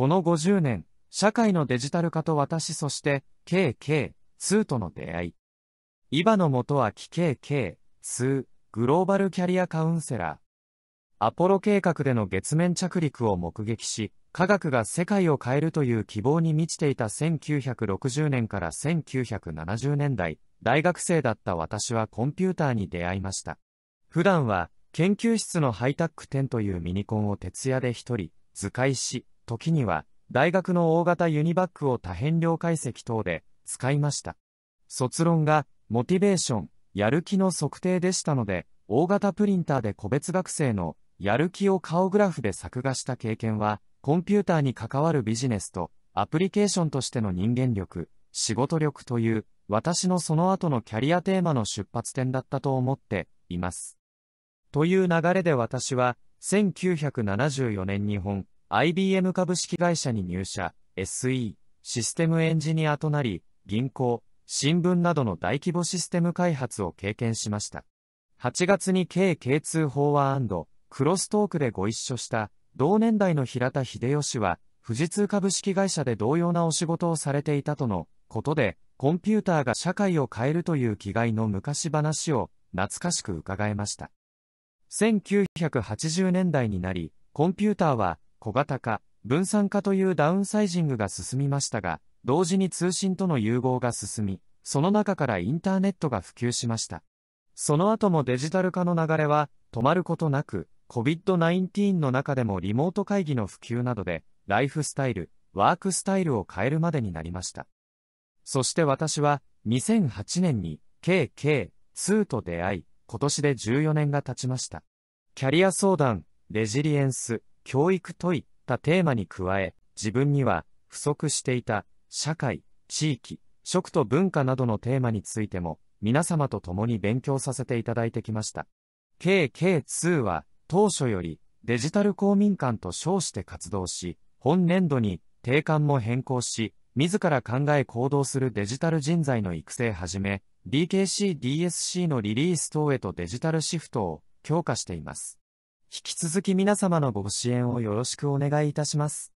この50年、社会のデジタル化と私そして、KK、2との出会い。イバの元は KK、2、グローバルキャリアカウンセラー。アポロ計画での月面着陸を目撃し、科学が世界を変えるという希望に満ちていた1960年から1970年代、大学生だった私はコンピューターに出会いました。普段は、研究室のハイタック10というミニコンを徹夜で一人、図解し、時には、大学の大型ユニバッグを多変量解析等で使いました。卒論が、モチベーション、やる気の測定でしたので、大型プリンターで個別学生のやる気を顔グラフで作画した経験は、コンピューターに関わるビジネスと、アプリケーションとしての人間力、仕事力という、私のその後のキャリアテーマの出発点だったと思っています。という流れで私は、1974年日本、IBM 株式会社に入社、SE、システムエンジニアとなり、銀行、新聞などの大規模システム開発を経験しました。8月に KK2 ワークロストークでご一緒した同年代の平田秀吉は、富士通株式会社で同様なお仕事をされていたとのことで、コンピューターが社会を変えるという気概の昔話を懐かしく伺えました。1980年代になり、コンピューターは小型化、分散化というダウンサイジングが進みましたが、同時に通信との融合が進み、その中からインターネットが普及しました。その後もデジタル化の流れは止まることなく、COVID-19 の中でもリモート会議の普及などで、ライフスタイル、ワークスタイルを変えるまでになりました。そして私は、2008年に KK2 と出会い、今年で14年が経ちました。キャリア相談、レジリエンス、教育といったテーマに加え、自分には不足していた社会、地域、食と文化などのテーマについても皆様と共に勉強させていただいてきました。KK2 は当初よりデジタル公民館と称して活動し、本年度に定款も変更し、自ら考え行動するデジタル人材の育成はじめ、DKC、DSC のリリース等へとデジタルシフトを強化しています。引き続き皆様のご支援をよろしくお願いいたします。